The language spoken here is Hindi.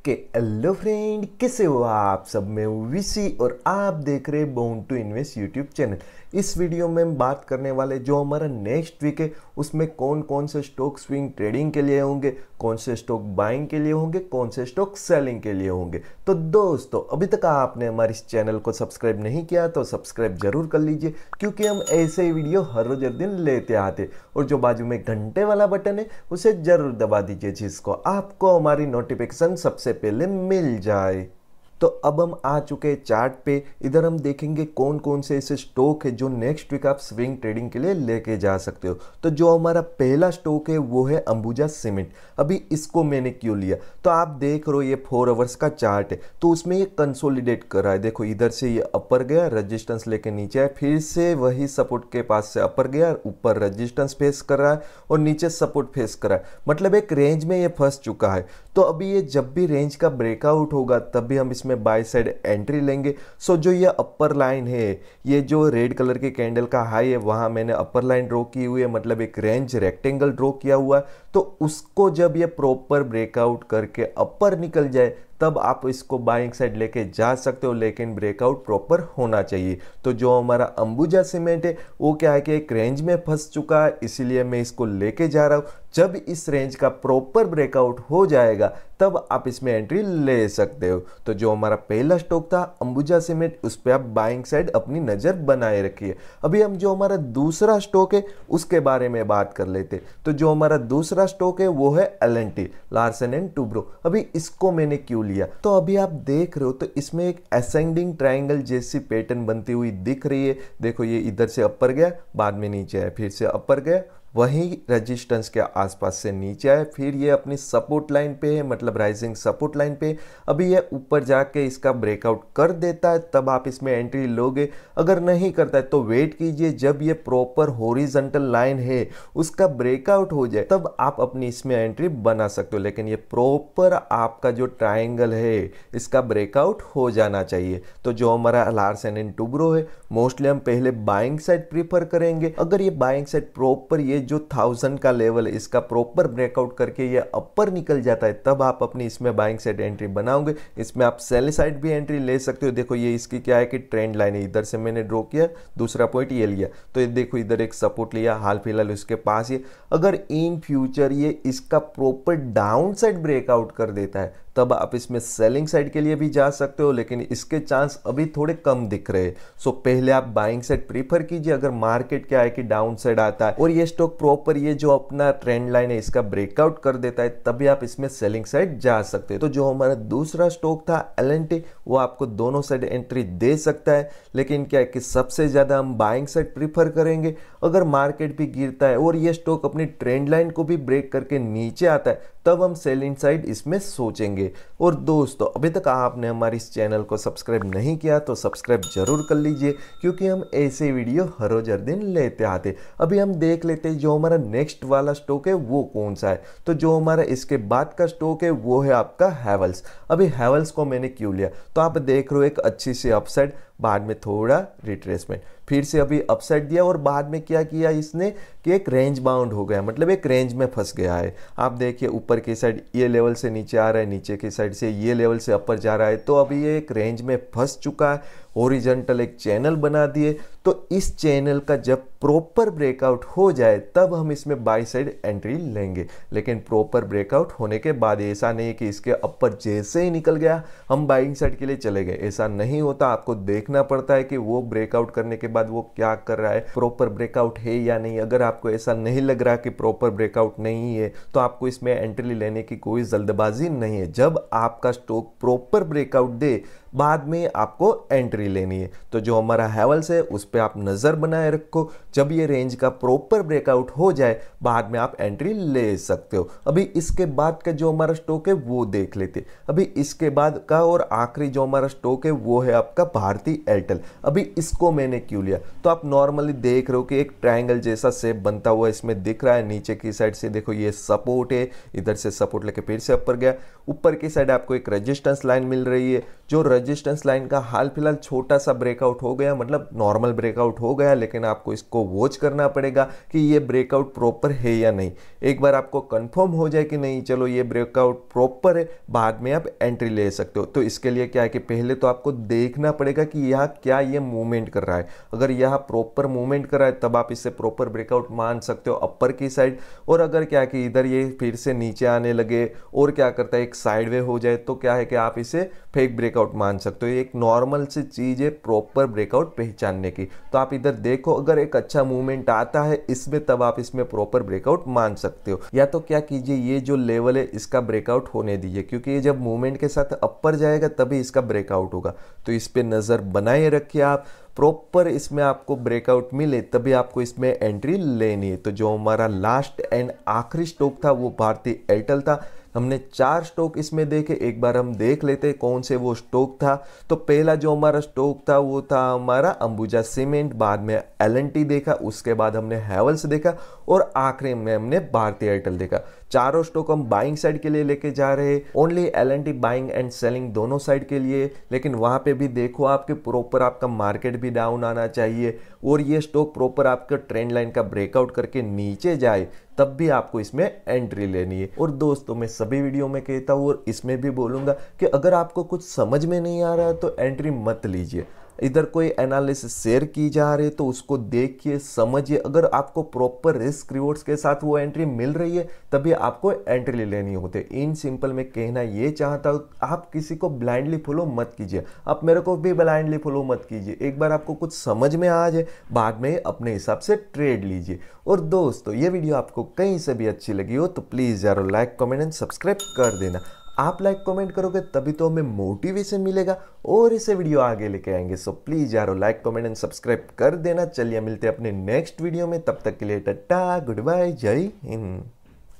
ओके हेलो फ्रेंड कैसे हो आप सब मैं विसी और आप देख रहे born to invest YouTube channel इस वीडियो में हम बात करने वाले जो हमारा नेक्स्ट वीक है उसमें कौन कौन से स्टॉक स्विंग ट्रेडिंग के लिए होंगे कौन से स्टॉक बाइंग के लिए होंगे कौन से स्टॉक सेलिंग के लिए होंगे तो दोस्तों अभी तक आपने हमारे इस चैनल को सब्सक्राइब नहीं किया तो सब्सक्राइब जरूर कर लीजिए क्योंकि हम ऐसे ही वीडियो हर रोज हर दिन लेते आते और जो बाजू में घंटे वाला बटन है उसे जरूर दबा दीजिए जिसको आपको हमारी नोटिफिकेशन सबसे पैसे पहले मिल जाए तो अब हम आ चुके हैं चार्ट पे इधर हम देखेंगे कौन कौन से ऐसे स्टॉक है जो नेक्स्ट वीक आप स्विंग ट्रेडिंग के लिए लेके जा सकते हो तो जो हमारा पहला स्टॉक है वो है अंबुजा सीमेंट अभी इसको मैंने क्यों लिया तो आप देख रहे हो ये फोर आवर्स का चार्ट है तो उसमें ये कंसोलिडेट कर रहा है देखो इधर से ये अपर गया रजिस्टेंस लेके नीचे आया फिर से वही सपोर्ट के पास से अपर गया ऊपर रजिस्टेंस फेस कर रहा है और नीचे सपोर्ट फेस कर रहा है मतलब एक रेंज में ये फंस चुका है तो अभी ये जब भी रेंज का ब्रेकआउट होगा तब भी हम इसमें इसमें बाय साइड एंट्री लेंगे सो जो ये अपर लाइन है ये जो रेड कलर के कैंडल का हाई है वहाँ मैंने अपर लाइन ड्रॉ की हुई है मतलब एक रेंज रेक्टेंगल ड्रॉ किया हुआ है तो उसको जब ये प्रॉपर ब्रेकआउट करके अपर निकल जाए तब आप इसको बाइंग साइड लेके जा सकते हो लेकिन ब्रेकआउट प्रॉपर होना चाहिए तो जो हमारा अंबुजा सीमेंट है वो क्या है कि एक रेंज में फंस चुका है इसीलिए मैं इसको लेके जा रहा हूँ जब इस रेंज का प्रॉपर ब्रेकआउट हो जाएगा तब आप इसमें एंट्री ले सकते हो तो जो हमारा पहला स्टॉक था अंबुजा सीमेंट उस पर आप बाइंग साइड अपनी नज़र बनाए रखिए अभी हम जो हमारा दूसरा स्टॉक है उसके बारे में बात कर लेते तो जो हमारा दूसरा स्टॉक है वो है L N T Larsen and Toubro अभी इसको मैंने क्यों लिया तो अभी आप देख रहे हो तो इसमें एक असेंडिंग ट्राइंगल जैसी पैटर्न बनती हुई दिख रही है देखो ये इधर से अपर गया बाद में नीचे आया फिर से अपर गया वहीं रेजिस्टेंस के आसपास से नीचे आए फिर ये अपनी सपोर्ट लाइन पे है मतलब राइजिंग सपोर्ट लाइन पे अभी ये ऊपर जाके इसका ब्रेकआउट कर देता है तब आप इसमें एंट्री लोगे अगर नहीं करता है तो वेट कीजिए जब ये प्रॉपर होरिजेंटल लाइन है उसका ब्रेकआउट हो जाए तब आप अपनी इसमें एंट्री बना सकते हो लेकिन ये प्रॉपर आपका जो ट्राइंगल है इसका ब्रेकआउट हो जाना चाहिए तो जो हमारा लार्स एंड टूब्रो है मोस्टली हम पहले बाइंग साइड प्रीफर करेंगे अगर ये बाइंग साइड प्रॉपर ये जो थाउजेंड का लेवल है इसका प्रॉपर ब्रेकआउट करके ये अपर निकल जाता है तब आप अपनी इसमें बाइंग सेट एंट्री बनाओगे इसमें आप सेल साइड भी एंट्री ले सकते हो देखो ये इसकी क्या है कि ट्रेंड लाइन है इधर से मैंने ड्रॉ किया दूसरा पॉइंट ये लिया तो ये देखो इधर एक सपोर्ट लिया हाल फिलहाल उसके पास ये अगर इन फ्यूचर ये इसका प्रॉपर डाउन साइड ब्रेकआउट कर देता है तब आप इसमें सेलिंग साइड के लिए भी जा सकते हो लेकिन इसके चांस अभी थोड़े कम दिख रहे हैं सो पहले आप बाइंग साइड प्रीफर कीजिए अगर मार्केट क्या है कि डाउन साइड आता है और ये स्टॉक प्रॉपर ये जो अपना ट्रेंड लाइन है इसका ब्रेकआउट कर देता है तभी आप इसमें सेलिंग साइड जा सकते हैं तो जो हमारा दूसरा स्टॉक था एल वो आपको दोनों साइड एंट्री दे सकता है लेकिन क्या है कि सबसे ज़्यादा हम बाइंग साइड प्रीफर करेंगे अगर मार्केट भी गिरता है और ये स्टॉक अपनी ट्रेंड लाइन को भी ब्रेक करके नीचे आता है तब हम सेलिंग साइड इसमें सोचेंगे और दोस्तों अभी तक आपने हमारे इस चैनल को सब्सक्राइब नहीं किया तो सब्सक्राइब ज़रूर कर लीजिए क्योंकि हम ऐसे वीडियो हर रोज हर दिन लेते आते अभी हम देख लेते हैं जो हमारा नेक्स्ट वाला स्टॉक है वो कौन सा है तो जो हमारा इसके बाद का स्टॉक है वो है आपका हैवल्स अभी हैवल्स को मैंने क्यों लिया तो आप देख रहे हो एक अच्छी सी अपसाइड बाद में थोड़ा रिट्रेसमेंट फिर से अभी अपसेट दिया और बाद में क्या किया इसने कि एक रेंज बाउंड हो गया मतलब एक रेंज में फंस गया है आप देखिए ऊपर के साइड ये लेवल से नीचे आ रहा है नीचे के साइड से ये लेवल से अपर जा रहा है तो अभी ये एक रेंज में फंस चुका है ओरिजेंटल एक चैनल बना दिए तो इस चैनल का जब प्रॉपर ब्रेकआउट हो जाए तब हम इसमें बाई साइड एंट्री लेंगे लेकिन प्रॉपर ब्रेकआउट होने के बाद ऐसा नहीं कि इसके अपर जैसे ही निकल गया हम बाइंग साइड के लिए चले गए ऐसा नहीं होता आपको देखना पड़ता है कि वो ब्रेकआउट करने के बाद वो क्या कर रहा है प्रॉपर ब्रेकआउट है या नहीं अगर आपको ऐसा नहीं लग रहा कि प्रॉपर ब्रेकआउट नहीं है तो आपको इसमें एंट्री लेने की कोई जल्दबाजी नहीं है जब आपका स्टॉक प्रॉपर ब्रेकआउट दे बाद में आपको एंट्री एंट्री लेनी है तो जो हमारा हैवल्स है उस पर आप नज़र बनाए रखो जब ये रेंज का प्रॉपर ब्रेकआउट हो जाए बाद में आप एंट्री ले सकते हो अभी इसके बाद का जो हमारा स्टॉक है वो देख लेते अभी इसके बाद का और आखिरी जो हमारा स्टॉक है वो है आपका भारतीय एयरटेल अभी इसको मैंने क्यों लिया तो आप नॉर्मली देख रहे हो कि एक ट्राइंगल जैसा सेप बनता हुआ इसमें दिख रहा है नीचे की साइड से देखो ये सपोर्ट है इधर से सपोर्ट लेके फिर से ऊपर गया ऊपर की साइड आपको एक रजिस्टेंस लाइन मिल रही है जो रजिस्टेंस लाइन का हाल फिलहाल छोटा सा ब्रेकआउट हो गया मतलब नॉर्मल ब्रेकआउट हो गया लेकिन आपको इसको वॉच करना पड़ेगा कि ये ब्रेकआउट प्रॉपर है या नहीं एक बार आपको कंफर्म हो जाए कि नहीं चलो ये ब्रेकआउट प्रॉपर है बाद में आप एंट्री ले सकते हो तो इसके लिए क्या है कि पहले तो आपको देखना पड़ेगा कि यह क्या ये मूवमेंट कर रहा है अगर यह प्रॉपर मूवमेंट कर रहा है तब आप इसे प्रॉपर ब्रेकआउट मान सकते हो अपर की साइड और अगर क्या है कि इधर ये फिर से नीचे आने लगे और क्या करता है एक साइड वे हो जाए तो क्या है कि आप इसे फेक ब्रेकआउट मान सकते हो एक नॉर्मल सी चीज़ है प्रॉपर ब्रेकआउट पहचानने की तो आप इधर देखो अगर एक अच्छा मूवमेंट आता है इसमें तब आप इसमें प्रॉपर ब्रेकआउट मान सकते हो या तो क्या कीजिए ये जो लेवल है इसका ब्रेकआउट होने दीजिए क्योंकि ये जब मूवमेंट के साथ अपर जाएगा तभी इसका ब्रेकआउट होगा तो इस पर नज़र बनाए रखिए आप प्रॉपर इसमें आपको ब्रेकआउट मिले तभी आपको इसमें एंट्री लेनी है तो जो हमारा लास्ट एंड आखिरी स्टॉक था वो भारतीय एयरटेल था हमने चार स्टॉक इसमें देखे एक बार हम देख लेते कौन से वो स्टॉक था तो पहला जो हमारा स्टॉक था वो था हमारा अंबुजा सीमेंट बाद में एल देखा उसके बाद हमने हैवल्स देखा और आखिरी में हमने भारतीय एयरटेल देखा चारों स्टॉक हम बाइंग साइड के लिए लेके जा रहे हैं only L T buying and selling दोनों साइड के लिए लेकिन वहाँ पे भी देखो आपके प्रॉपर आपका मार्केट भी डाउन आना चाहिए और ये स्टॉक प्रॉपर आपका ट्रेंड लाइन का ब्रेकआउट करके नीचे जाए तब भी आपको इसमें एंट्री लेनी है और दोस्तों मैं सभी वीडियो में कहता हूँ और इसमें भी बोलूंगा कि अगर आपको कुछ समझ में नहीं आ रहा है तो एंट्री मत लीजिए इधर कोई एनालिसिस शेयर की जा रही है तो उसको देखिए समझिए अगर आपको प्रॉपर रिस्क रिवॉर्ड्स के साथ वो एंट्री मिल रही है तभी आपको एंट्री ले लेनी होती है इन सिंपल में कहना ये चाहता हूँ आप किसी को ब्लाइंडली फॉलो मत कीजिए आप मेरे को भी ब्लाइंडली फॉलो मत कीजिए एक बार आपको कुछ समझ में आ जाए बाद में अपने हिसाब से ट्रेड लीजिए और दोस्तों ये वीडियो आपको कहीं से भी अच्छी लगी हो तो प्लीज़ यार लाइक कमेंट एंड सब्सक्राइब कर देना आप लाइक कमेंट करोगे तभी तो हमें मोटिवेशन मिलेगा और इसे वीडियो आगे लेके आएंगे सो प्लीज़ यारो लाइक कमेंट एंड सब्सक्राइब कर देना चलिए मिलते हैं अपने नेक्स्ट वीडियो में तब तक के लिए टट्टा गुड बाय जय हिंद